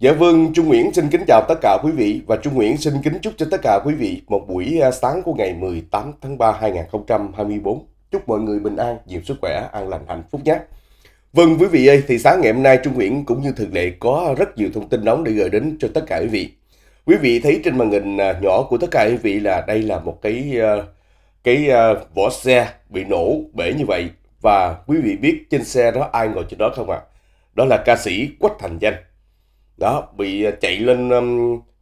Dạ vâng, Trung Nguyễn xin kính chào tất cả quý vị và Trung Nguyễn xin kính chúc cho tất cả quý vị một buổi à, sáng của ngày 18 tháng 3 2024. Chúc mọi người bình an, nhiều sức khỏe, an lành, hạnh phúc nhé. Vâng quý vị ơi, thì sáng ngày hôm nay Trung Nguyễn cũng như thường lệ có rất nhiều thông tin nóng để gửi đến cho tất cả quý vị. Quý vị thấy trên màn hình à, nhỏ của tất cả quý vị là đây là một cái à, cái vỏ xe bị nổ bể như vậy và quý vị biết trên xe đó ai ngồi trên đó không ạ? À? Đó là ca sĩ Quách Thành Danh đó bị à, chạy lên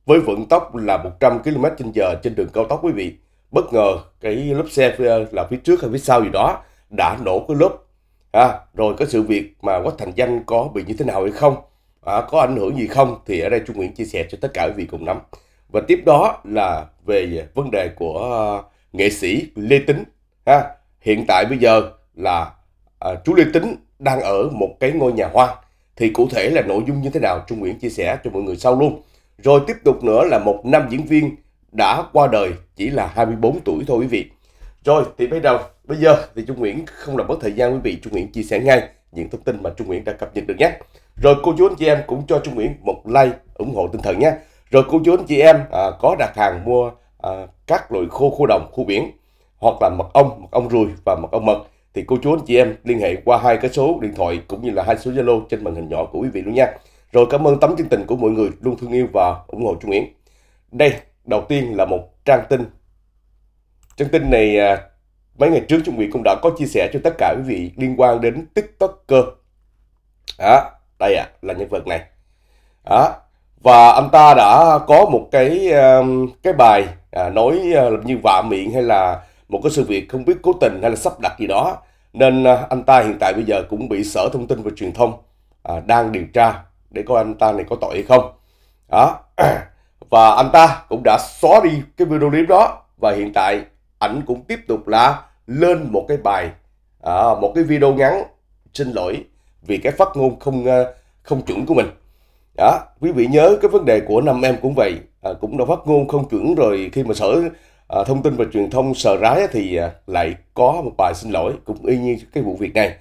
với vận tốc là 100 km trên giờ trên đường cao tốc quý vị bất ngờ cái lớp xe là phía trước hay phía sau gì đó đã nổ cái lớp à, rồi có sự việc mà quách thành danh có bị như thế nào hay không à, có ảnh hưởng gì không thì ở đây trung nguyễn chia sẻ cho tất cả quý vị cùng nắm và tiếp đó là về vấn đề của à, nghệ sĩ lê tính ha hiện tại bây giờ là uh, chú lê tính đang ở một cái ngôi nhà hoang thì cụ thể là nội dung như thế nào Trung Nguyễn chia sẻ cho mọi người sau luôn. Rồi tiếp tục nữa là một nam diễn viên đã qua đời chỉ là 24 tuổi thôi quý vị. Rồi thì bây đầu bây giờ thì Trung Nguyễn không làm mất thời gian quý vị, Trung Nguyễn chia sẻ ngay những thông tin mà Trung Nguyễn đã cập nhật được nhé. Rồi cô chú anh chị em cũng cho Trung Nguyễn một like ủng hộ tinh thần nhé. Rồi cô chú anh chị em à, có đặt hàng mua à, các loại khô khô đồng, khô biển hoặc là mật ong, mật ong ruồi và mật ong mật thì cô chú anh chị em liên hệ qua hai cái số điện thoại cũng như là hai số Zalo trên màn hình nhỏ của quý vị luôn nha. Rồi cảm ơn tấm chân tình của mọi người luôn thương yêu và ủng hộ Trung Yến. Đây, đầu tiên là một trang tin. Trang tin này à, mấy ngày trước Trung Nguyễn cũng đã có chia sẻ cho tất cả quý vị liên quan đến TikToker. Đó, đây ạ, à, là nhân vật này. Đó, và anh ta đã có một cái cái bài à, nói à, như vạ miệng hay là một cái sự việc không biết cố tình hay là sắp đặt gì đó nên à, anh ta hiện tại bây giờ cũng bị sở thông tin và truyền thông à, đang điều tra để coi anh ta này có tội hay không đó và anh ta cũng đã xóa đi cái video clip đó và hiện tại ảnh cũng tiếp tục là lên một cái bài à, một cái video ngắn xin lỗi vì cái phát ngôn không à, không chuẩn của mình đó quý vị nhớ cái vấn đề của năm em cũng vậy à, cũng đã phát ngôn không chuẩn rồi khi mà sở à, thông tin và truyền thông sợ rái thì à, lại có một bài xin lỗi cũng y như cái vụ việc này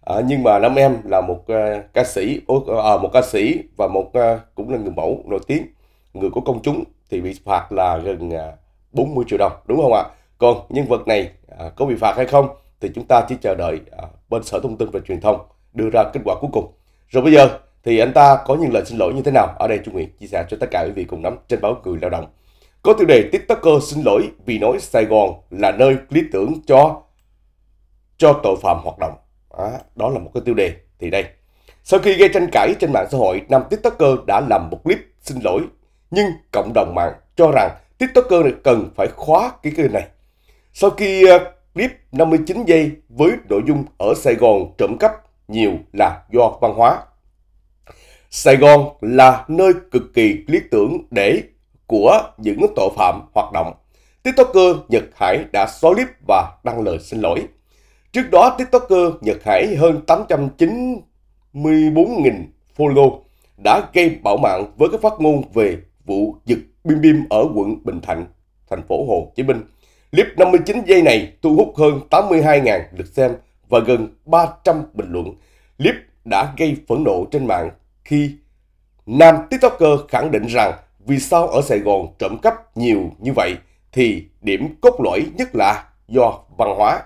à, nhưng mà nam em là một à, ca sĩ à, một ca sĩ và một à, cũng là người mẫu nổi tiếng người có công chúng thì bị phạt là gần à, 40 triệu đồng đúng không ạ còn nhân vật này à, có bị phạt hay không thì chúng ta chỉ chờ đợi à, bên sở thông tin và truyền thông đưa ra kết quả cuối cùng rồi bây giờ thì anh ta có những lời xin lỗi như thế nào ở đây trung nguyện chia sẻ cho tất cả quý vị cùng nắm trên báo cười lao động có tiêu đề TikToker xin lỗi vì nói Sài Gòn là nơi lý tưởng cho cho tội phạm hoạt động. À, đó là một cái tiêu đề. Thì đây, sau khi gây tranh cãi trên mạng xã hội, nam TikToker đã làm một clip xin lỗi. Nhưng cộng đồng mạng cho rằng TikToker cần phải khóa cái kênh này. Sau khi ờ, clip 59 giây với nội dung ở Sài Gòn trộm cắp nhiều là do văn hóa. Sài Gòn là nơi cực kỳ lý tưởng để của những tội phạm hoạt động. TikToker Nhật Hải đã xóa clip và đăng lời xin lỗi. Trước đó, TikToker Nhật Hải hơn 894.000 follow đã gây bạo mạng với các phát ngôn về vụ giật bim bim ở quận Bình Thạnh, thành phố Hồ Chí Minh. Clip 59 giây này thu hút hơn 82.000 lượt xem và gần 300 bình luận. Clip đã gây phẫn nộ trên mạng khi nam TikToker khẳng định rằng vì sao ở Sài Gòn trộm cắp nhiều như vậy thì điểm cốt lõi nhất là do văn hóa.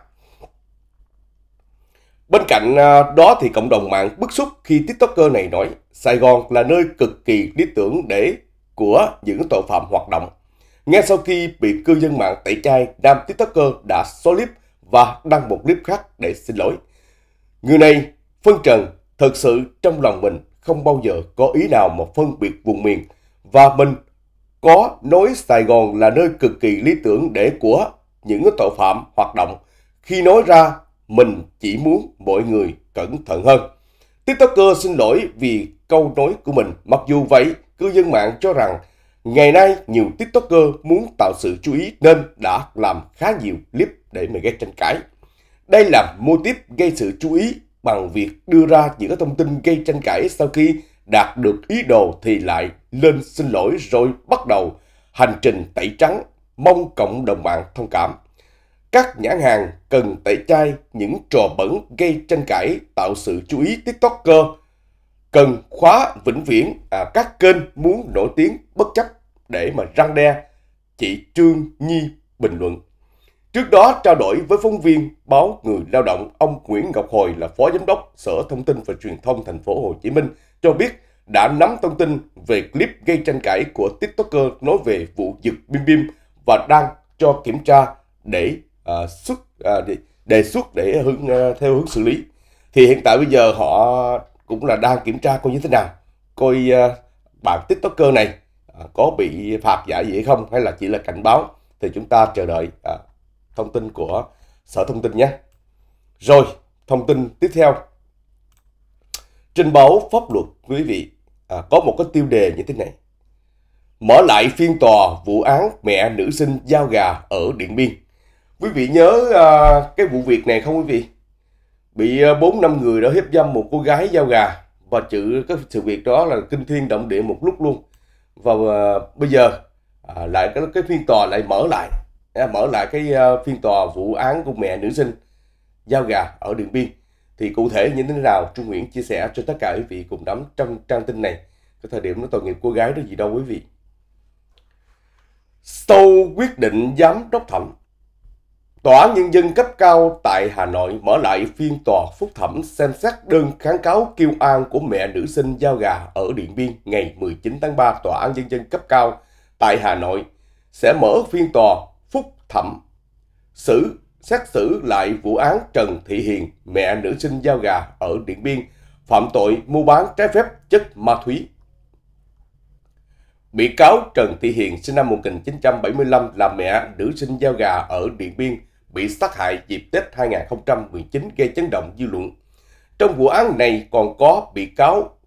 Bên cạnh à, đó thì cộng đồng mạng bức xúc khi TikToker này nói Sài Gòn là nơi cực kỳ lý tưởng để của những tội phạm hoạt động. Ngay sau khi bị cư dân mạng tẩy chay, nam TikToker đã xóa clip và đăng một clip khác để xin lỗi. Người này phân trần thật sự trong lòng mình không bao giờ có ý nào mà phân biệt vùng miền và mình có nói Sài Gòn là nơi cực kỳ lý tưởng để của những tội phạm hoạt động. Khi nói ra, mình chỉ muốn mọi người cẩn thận hơn. TikToker xin lỗi vì câu nói của mình. Mặc dù vậy, cư dân mạng cho rằng ngày nay nhiều TikToker muốn tạo sự chú ý nên đã làm khá nhiều clip để mà gây tranh cãi. Đây là mô tiếp gây sự chú ý bằng việc đưa ra những thông tin gây tranh cãi sau khi đạt được ý đồ thì lại lên xin lỗi rồi bắt đầu hành trình tẩy trắng, mong cộng đồng mạng thông cảm. Các nhãn hàng cần tẩy chay những trò bẩn gây tranh cãi tạo sự chú ý TikToker, cần khóa vĩnh viễn à, các kênh muốn nổi tiếng bất chấp để mà răng đe. Chị Trương Nhi bình luận. Trước đó, trao đổi với phóng viên báo Người Lao động, ông Nguyễn Ngọc Hồi là Phó Giám đốc Sở Thông tin và Truyền thông thành phố Hồ Chí Minh cho biết đã nắm thông tin về clip gây tranh cãi của TikToker nói về vụ giật bim bim và đang cho kiểm tra để uh, xuất uh, để, đề xuất để hướng uh, theo hướng xử lý. Thì hiện tại bây giờ họ cũng là đang kiểm tra coi như thế nào, coi uh, bạn TikToker này uh, có bị phạt giải gì hay không hay là chỉ là cảnh báo thì chúng ta chờ đợi uh, thông tin của Sở Thông tin nhé. Rồi, thông tin tiếp theo. Trình báo pháp luật quý vị à, có một cái tiêu đề như thế này. Mở lại phiên tòa vụ án mẹ nữ sinh giao gà ở Điện Biên. Quý vị nhớ à, cái vụ việc này không quý vị? Bị à, bốn năm người đã hiếp dâm một cô gái giao gà và chữ cái sự việc đó là kinh thiên động địa một lúc luôn. Và à, bây giờ à, lại cái, cái phiên tòa lại mở lại Ờ, mở lại cái ờ, phiên tòa vụ án của mẹ nữ sinh giao gà ở Điện Biên. Thì cụ thể như thế nào Trung Nguyễn chia sẻ cho tất cả quý vị cùng đắm trong trang tin này. Cái thời điểm nó tội nghiệp cô gái đó gì đâu quý vị. Sau quyết định giám đốc thẩm, Tòa án Nhân dân cấp cao tại Hà Nội mở lại phiên tòa phúc thẩm xem xét đơn kháng cáo kêu an của mẹ nữ sinh giao gà ở Điện Biên ngày 19 tháng 3. Tòa án Nhân dân cấp cao tại Hà Nội sẽ mở phiên tòa thẩm xử xét xử lại vụ án Trần Thị Hiền, mẹ nữ sinh giao gà ở Điện Biên, phạm tội mua bán trái phép chất ma túy. Bị cáo Trần Thị Hiền sinh năm 1975 là mẹ nữ sinh giao gà ở Điện Biên, bị sát hại dịp Tết 2019 gây chấn động dư luận. Trong vụ án này còn có bị cáo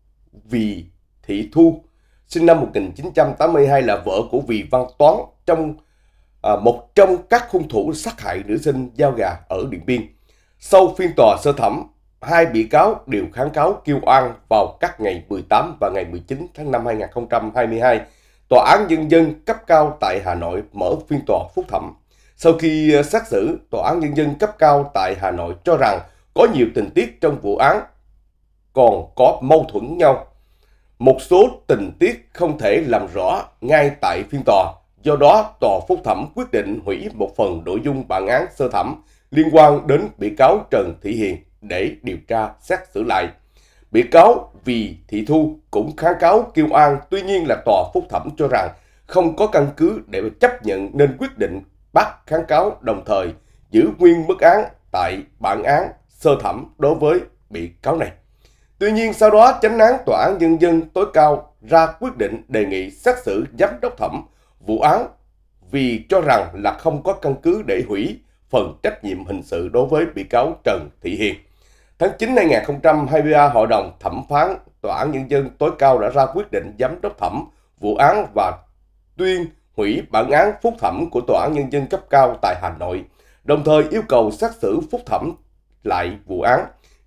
Vì Thị Thu, sinh năm 1982 là vợ của Vì Văn Toán trong à, một trong các hung thủ sát hại nữ sinh giao gà ở Điện Biên. Sau phiên tòa sơ thẩm, hai bị cáo đều kháng cáo kêu oan vào các ngày 18 và ngày 19 tháng 5 2022. Tòa án Nhân dân cấp cao tại Hà Nội mở phiên tòa phúc thẩm. Sau khi à, xét xử, Tòa án Nhân dân cấp cao tại Hà Nội cho rằng có nhiều tình tiết trong vụ án còn có mâu thuẫn nhau. Một số tình tiết không thể làm rõ ngay tại phiên tòa. Do đó, tòa phúc thẩm quyết định hủy một phần nội dung bản án sơ thẩm liên quan đến bị cáo Trần Thị Hiền để điều tra xét xử lại. Bị cáo vì Thị Thu cũng kháng cáo kêu an, tuy nhiên là tòa phúc thẩm cho rằng không có căn cứ để chấp nhận nên quyết định bắt kháng cáo đồng thời giữ nguyên mức án tại bản án sơ thẩm đối với bị cáo này. Tuy nhiên sau đó chánh án tòa án nhân dân tối cao ra quyết định đề nghị xét xử giám đốc thẩm vụ án vì cho rằng là không có căn cứ để hủy phần trách nhiệm hình sự đối với bị cáo Trần Thị Hiền. Tháng 9 2023, Hội đồng Thẩm phán Tòa án Nhân dân tối cao đã ra quyết định giám đốc thẩm vụ án và tuyên hủy bản án phúc thẩm của Tòa án Nhân dân cấp cao tại Hà Nội, đồng thời yêu cầu xét xử phúc thẩm lại vụ án.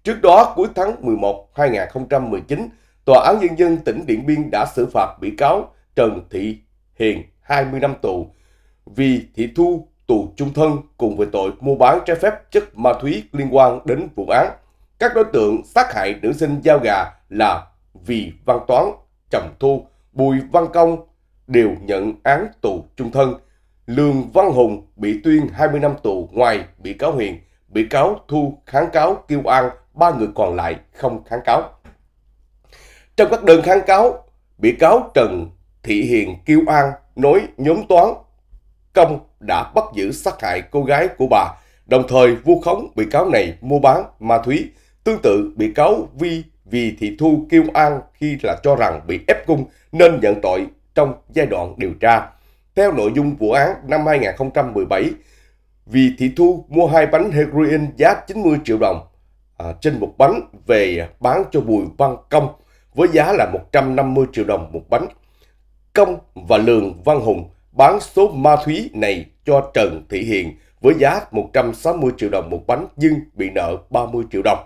Trước đó, cuối tháng 11 2019, Tòa án Nhân dân tỉnh Điện Biên đã xử phạt bị cáo Trần Thị Hiền 20 năm tù vì thị thu tù chung thân cùng với tội mua bán trái phép chất ma túy liên quan đến vụ án. Các đối tượng sát hại nữ sinh giao gà là Vì Văn Toán, Trầm Thu, Bùi Văn Công đều nhận án tù chung thân. Lương Văn Hùng bị tuyên 20 năm tù ngoài bị cáo Huyền, bị cáo Thu kháng cáo kêu an, ba người còn lại không kháng cáo. Trong các đơn kháng cáo, bị cáo Trần Thị Hiền kêu an nói nhóm toán công đã bắt giữ sát hại cô gái của bà, đồng thời vu khống bị cáo này mua bán ma túy. Tương tự, bị cáo Vi vì thị thu kêu an khi là cho rằng bị ép cung nên nhận tội trong giai đoạn điều tra. Theo nội dung vụ án năm 2017, vì thị thu mua hai bánh heroin giá 90 triệu đồng à, trên một bánh về bán cho Bùi Văn Công với giá là 150 triệu đồng một bánh. Công và Lường Văn Hùng bán số ma túy này cho Trần Thị Hiền với giá 160 triệu đồng một bánh nhưng bị nợ 30 triệu đồng.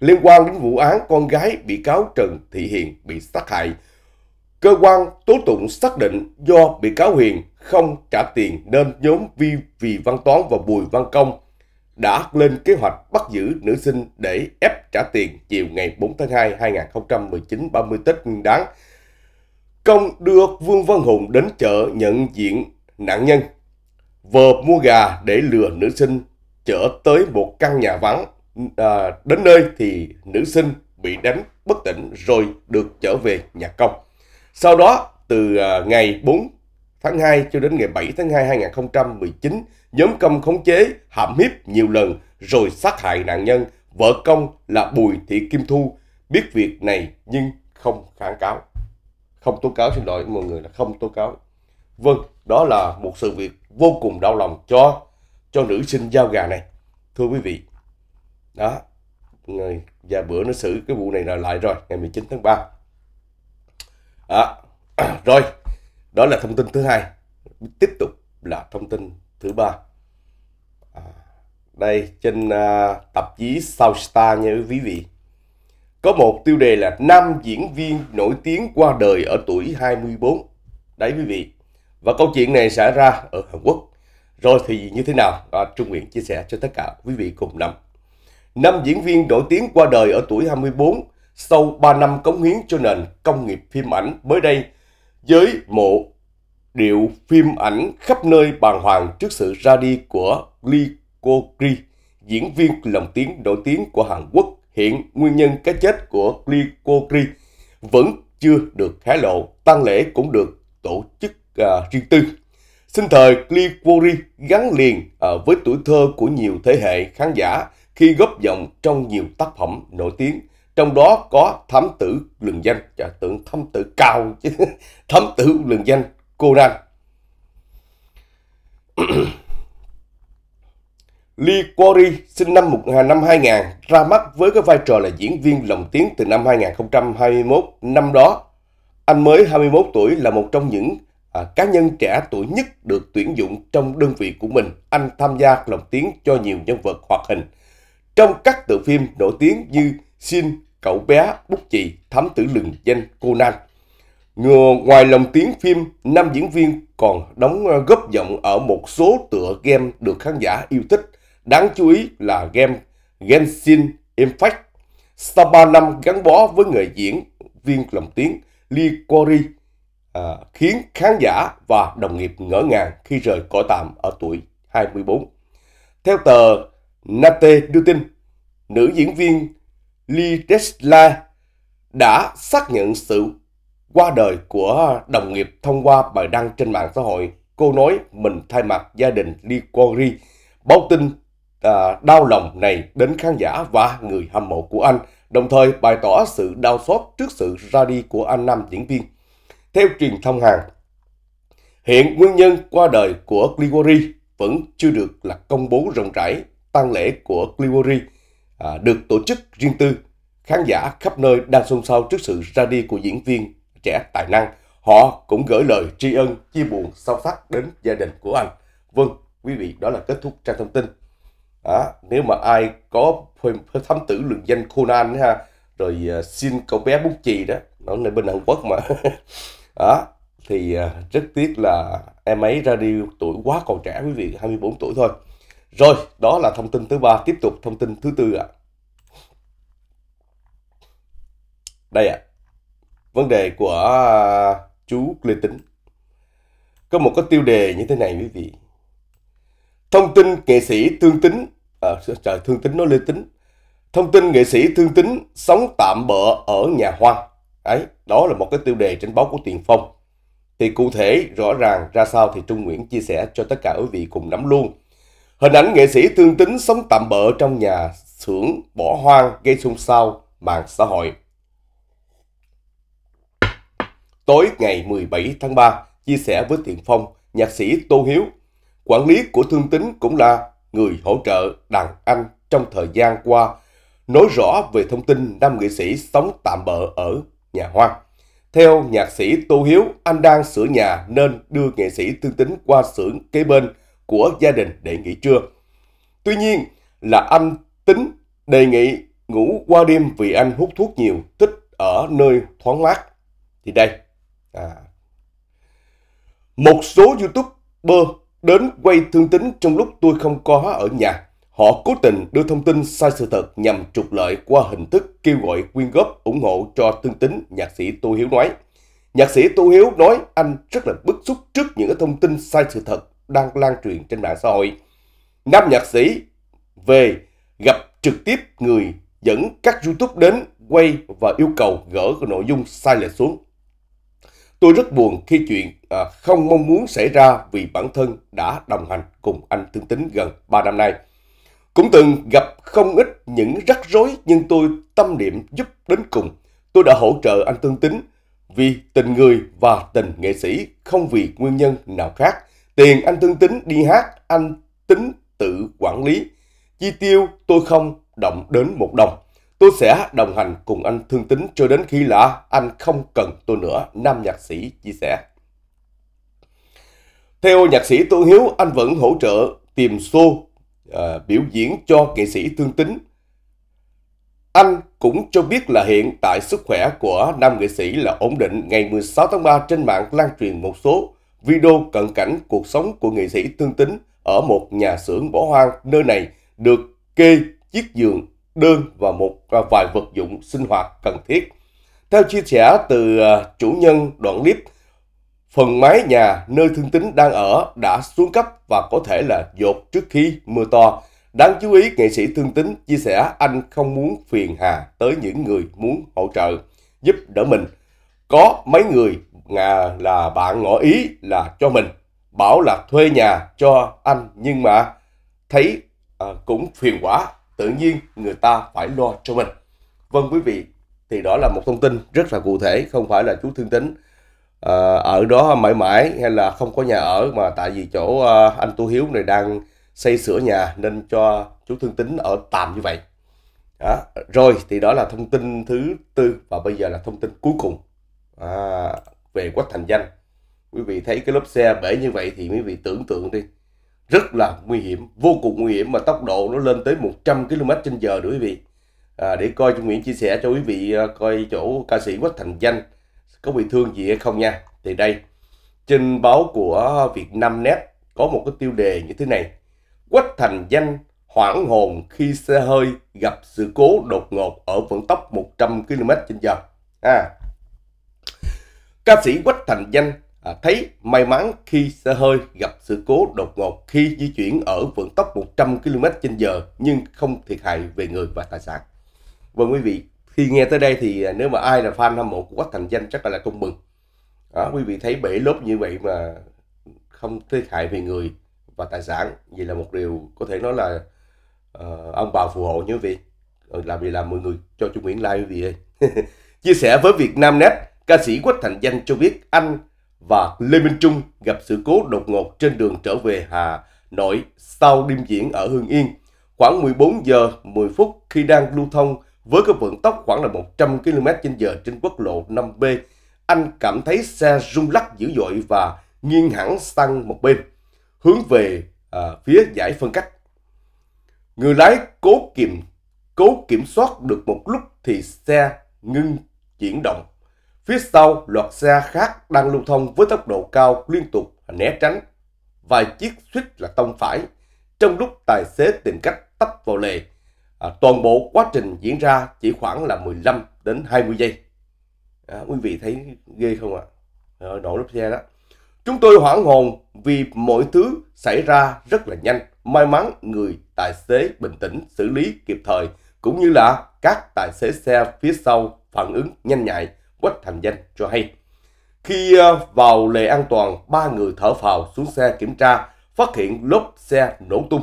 Liên quan đến vụ án con gái bị cáo Trần Thị Hiền bị sát hại, cơ quan tố tụng xác định do bị cáo Hiền không trả tiền nên nhóm Vi Vì Văn Toán và Bùi Văn Công đã lên kế hoạch bắt giữ nữ sinh để ép trả tiền chiều ngày 4 tháng 2 2019 30 Tết Nguyên đáng Công đưa Vương Văn Hùng đến chợ nhận diện nạn nhân. vợ mua gà để lừa nữ sinh chở tới một căn nhà vắng. À, đến nơi thì nữ sinh bị đánh bất tỉnh rồi được trở về nhà công. Sau đó từ à, ngày 4 tháng 2 cho đến ngày 7 tháng 2 2019, nhóm công khống chế hãm hiếp nhiều lần rồi sát hại nạn nhân. Vợ công là Bùi Thị Kim Thu biết việc này nhưng không kháng cáo không tố cáo xin lỗi mọi người là không tố cáo vâng đó là một sự việc vô cùng đau lòng cho cho nữ sinh giao gà này thưa quý vị đó ngày và bữa nó xử cái vụ này là lại rồi ngày 19 tháng 3 à, rồi đó là thông tin thứ hai tiếp tục là thông tin thứ ba à, đây trên uh, tạp chí South Star nha quý vị có một tiêu đề là Nam diễn viên nổi tiếng qua đời ở tuổi 24. Đấy quý vị. Và câu chuyện này xảy ra ở Hàn Quốc. Rồi thì như thế nào? À, Trung Nguyễn chia sẻ cho tất cả quý vị cùng nắm Năm diễn viên nổi tiếng qua đời ở tuổi 24 sau 3 năm cống hiến cho nền công nghiệp phim ảnh mới đây với mộ điệu phim ảnh khắp nơi bàng hoàng trước sự ra đi của Lee Ko-kri, diễn viên lồng tiếng nổi tiếng của Hàn Quốc hiện nguyên nhân cái chết của Glycogri vẫn chưa được hé lộ, tang lễ cũng được tổ chức à, riêng tư. Sinh thời Glycogri gắn liền à, với tuổi thơ của nhiều thế hệ khán giả khi góp giọng trong nhiều tác phẩm nổi tiếng, trong đó có thám tử lừng danh, trả tượng thám tử cao chứ, thám tử lừng danh Conan. Lee Quarry sinh năm năm 2000 ra mắt với cái vai trò là diễn viên lồng tiếng từ năm 2021. Năm đó, anh mới 21 tuổi là một trong những à, cá nhân trẻ tuổi nhất được tuyển dụng trong đơn vị của mình. Anh tham gia lồng tiếng cho nhiều nhân vật hoạt hình. Trong các tựa phim nổi tiếng như Xin, Cậu bé, Bút chì, Thám tử lừng danh Conan. Ngoài lồng tiếng phim, nam diễn viên còn đóng góp giọng ở một số tựa game được khán giả yêu thích Đáng chú ý là game Genshin Impact. Sau 3 năm gắn bó với người diễn viên lồng tiếng Lee Corey à, khiến khán giả và đồng nghiệp ngỡ ngàng khi rời cõi tạm ở tuổi 24. Theo tờ Nate đưa tin, nữ diễn viên Lee Tesla đã xác nhận sự qua đời của đồng nghiệp thông qua bài đăng trên mạng xã hội. Cô nói mình thay mặt gia đình Lee Corey báo tin à, đau lòng này đến khán giả và người hâm mộ của anh, đồng thời bày tỏ sự đau xót trước sự ra đi của anh nam diễn viên. Theo truyền thông Hàn, hiện nguyên nhân qua đời của Grigori vẫn chưa được là công bố rộng rãi. Tang lễ của Grigori à, được tổ chức riêng tư. Khán giả khắp nơi đang xôn xao trước sự ra đi của diễn viên trẻ tài năng. Họ cũng gửi lời tri ân, chia buồn sâu sắc đến gia đình của anh. Vâng, quý vị, đó là kết thúc trang thông tin đó, nếu mà ai có thám tử lượng danh Conan ha rồi ờ, xin cậu bé bút chì đó nó là bên Hàn Quốc mà đó thì ờ, rất tiếc là em ấy ra đi tuổi quá còn trẻ quý vị 24 tuổi thôi rồi đó là thông tin thứ ba tiếp tục thông tin thứ tư ạ à. đây ạ à, vấn đề của ờ, chú Lê Tính có một cái tiêu đề như thế này quý vị thông tin nghệ sĩ thương tính à, trời thương tính nó lê tính thông tin nghệ sĩ thương tính sống tạm bợ ở nhà hoang ấy đó là một cái tiêu đề trên báo của tiền phong thì cụ thể rõ ràng ra sao thì trung nguyễn chia sẻ cho tất cả quý vị cùng nắm luôn hình ảnh nghệ sĩ thương tính sống tạm bợ trong nhà xưởng bỏ hoang gây xôn xao mạng xã hội tối ngày 17 tháng 3 chia sẻ với tiền phong nhạc sĩ tô hiếu Quản lý của Thương Tín cũng là người hỗ trợ đàn anh trong thời gian qua, nói rõ về thông tin nam nghệ sĩ sống tạm bợ ở nhà hoang. Theo nhạc sĩ Tô Hiếu, anh đang sửa nhà nên đưa nghệ sĩ Thương Tín qua xưởng kế bên của gia đình để nghỉ trưa. Tuy nhiên là anh Tính đề nghị ngủ qua đêm vì anh hút thuốc nhiều, thích ở nơi thoáng mát. Thì đây. À. Một số youtuber đến quay thương tính trong lúc tôi không có ở nhà. Họ cố tình đưa thông tin sai sự thật nhằm trục lợi qua hình thức kêu gọi quyên góp ủng hộ cho thương tính, nhạc sĩ Tô Hiếu nói. Nhạc sĩ Tô Hiếu nói anh rất là bức xúc trước những thông tin sai sự thật đang lan truyền trên mạng xã hội. Nam nhạc sĩ về gặp trực tiếp người dẫn các YouTube đến quay và yêu cầu gỡ nội dung sai lệch xuống. Tôi rất buồn khi chuyện à, không mong muốn xảy ra vì bản thân đã đồng hành cùng anh Thương Tính gần 3 năm nay. Cũng từng gặp không ít những rắc rối nhưng tôi tâm niệm giúp đến cùng. Tôi đã hỗ trợ anh Thương Tính vì tình người và tình nghệ sĩ không vì nguyên nhân nào khác. Tiền anh Thương Tính đi hát, anh Tính tự quản lý. Chi tiêu tôi không động đến một đồng. Tôi sẽ đồng hành cùng anh thương tính cho đến khi là anh không cần tôi nữa, nam nhạc sĩ chia sẻ. Theo nhạc sĩ Tô Hiếu, anh vẫn hỗ trợ tìm show à, biểu diễn cho nghệ sĩ thương tính. Anh cũng cho biết là hiện tại sức khỏe của nam nghệ sĩ là ổn định. Ngày 16 tháng 3 trên mạng lan truyền một số video cận cảnh cuộc sống của nghệ sĩ thương tính ở một nhà xưởng bỏ hoang. Nơi này được kê chiếc giường đơn và một à, vài vật dụng sinh hoạt cần thiết. Theo chia sẻ từ à, chủ nhân đoạn clip, phần mái nhà nơi thương tín đang ở đã xuống cấp và có thể là dột trước khi mưa to. Đáng chú ý, nghệ sĩ thương tín chia sẻ anh không muốn phiền hà tới những người muốn hỗ trợ, giúp đỡ mình. Có mấy người là, là bạn ngỏ ý là cho mình, bảo là thuê nhà cho anh nhưng mà thấy à, cũng phiền quá tự nhiên người ta phải lo cho mình. Vâng quý vị, thì đó là một thông tin rất là cụ thể, không phải là chú Thương Tính ờ, ở đó mãi mãi hay là không có nhà ở mà tại vì chỗ ờ, anh Tu Hiếu này đang xây sửa nhà nên cho chú Thương Tính ở tạm như vậy. Đó. Rồi thì đó là thông tin thứ tư và bây giờ là thông tin cuối cùng à, về Quách Thành Danh. Quý vị thấy cái lớp xe bể như vậy thì quý vị tưởng tượng đi rất là nguy hiểm, vô cùng nguy hiểm mà tốc độ nó lên tới 100 km h đó quý vị. À, để coi Trung Nguyễn chia sẻ cho quý vị à, coi chỗ ca sĩ Quách Thành Danh có bị thương gì hay không nha. Thì đây, trên báo của Việt Nam Net có một cái tiêu đề như thế này. Quách Thành Danh hoảng hồn khi xe hơi gặp sự cố đột ngột ở vận tốc 100 km h à, Ca sĩ Quách Thành Danh à, thấy may mắn khi xe hơi gặp sự cố đột ngột khi di chuyển ở vận tốc 100 km h nhưng không thiệt hại về người và tài sản. Vâng quý vị, khi nghe tới đây thì à, nếu mà ai là fan hâm mộ của Quách Thành Danh chắc là, là không mừng. À, quý vị thấy bể lốp như vậy mà không thiệt hại về người và tài sản, vậy là một điều có thể nói là uh, ông bà phù hộ như vị. Ừ, làm gì làm mọi người cho Trung Nguyễn like quý vị ơi. Chia sẻ với Việt Nam Net, ca sĩ Quách Thành Danh cho biết anh và Lê Minh Trung gặp sự cố đột ngột trên đường trở về Hà Nội sau đêm diễn ở Hương Yên. Khoảng 14 giờ 10 phút khi đang lưu thông với cái vận tốc khoảng là 100 km h trên quốc lộ 5B, anh cảm thấy xe rung lắc dữ dội và nghiêng hẳn sang một bên, hướng về à, phía giải phân cách. Người lái cố kiểm cố kiểm soát được một lúc thì xe ngưng chuyển động Phía sau, loạt xe khác đang lưu thông với tốc độ cao liên tục né tránh. Vài chiếc suýt là tông phải, trong lúc tài xế tìm cách tấp vào lề. À, toàn bộ quá trình diễn ra chỉ khoảng là 15 đến 20 giây. À, quý vị thấy ghê không ạ? À? À, nổ lốp xe đó. Chúng tôi hoảng hồn vì mọi thứ xảy ra rất là nhanh. May mắn người tài xế bình tĩnh xử lý kịp thời cũng như là các tài xế xe phía sau phản ứng nhanh nhạy Quách Thành Danh cho hay. Khi ờ, vào lề an toàn, ba người thở phào xuống xe kiểm tra, phát hiện lốp xe nổ tung.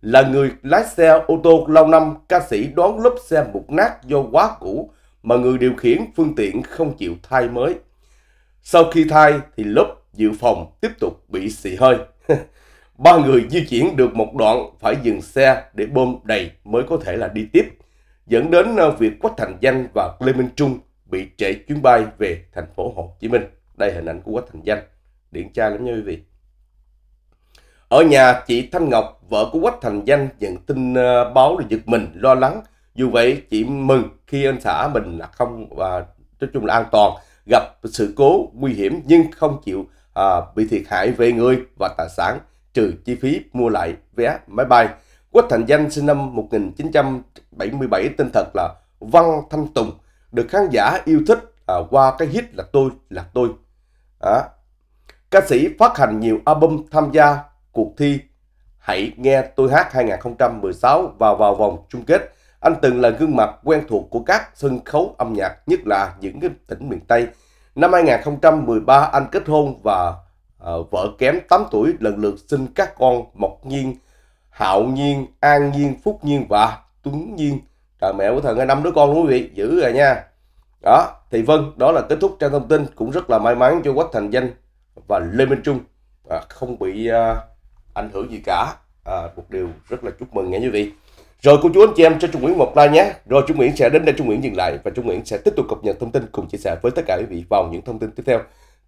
Là người lái xe ô tô lâu năm, ca sĩ đoán lốp xe mục nát do quá cũ mà người điều khiển phương tiện không chịu thay mới. Sau khi thay thì lốp dự phòng tiếp tục bị xì hơi. ba người di chuyển được một đoạn phải dừng xe để bơm đầy mới có thể là đi tiếp. Dẫn đến ờ, việc Quách Thành Danh và Lê Minh Trung bị trễ chuyến bay về thành phố Hồ Chí Minh. Đây hình ảnh của Quách Thành Danh, điện tra lắm nha quý vị. Ở nhà, chị Thanh Ngọc, vợ của Quách Thành Danh nhận tin ờ, báo là giật mình, lo lắng. Dù vậy, chị mừng khi anh xã mình là không và nói chung là an toàn, gặp sự cố nguy hiểm nhưng không chịu à, bị thiệt hại về người và tài sản trừ chi phí mua lại vé máy bay. Quách Thành Danh sinh năm 1977 tên thật là Văn Thanh Tùng, được khán giả yêu thích à, qua cái hit là tôi là tôi. À, ca sĩ phát hành nhiều album tham gia cuộc thi Hãy nghe tôi hát 2016 và vào vòng chung kết. Anh từng là gương mặt quen thuộc của các sân khấu âm nhạc, nhất là những cái tỉnh miền Tây. Năm 2013, anh kết hôn và uh, vợ kém 8 tuổi lần lượt sinh các con Mộc Nhiên, Hạo Nhiên, An Nhiên, Phúc Nhiên và Tuấn Nhiên à, mẹ của thần hay năm đứa con quý vị giữ rồi nha đó thì vâng đó là kết thúc trang thông tin cũng rất là may mắn cho quách thành danh và lê minh trung à, không bị à, ảnh hưởng gì cả à, một điều rất là chúc mừng nha quý vị rồi cô chú anh chị em cho Trung Nguyễn một like nhé. Rồi Trung Nguyễn sẽ đến đây Trung Nguyễn dừng lại và Trung Nguyễn sẽ tiếp tục cập nhật thông tin cùng chia sẻ với tất cả quý vị vào những thông tin tiếp theo.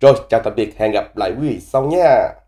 Rồi chào tạm biệt, hẹn gặp lại quý vị sau nha.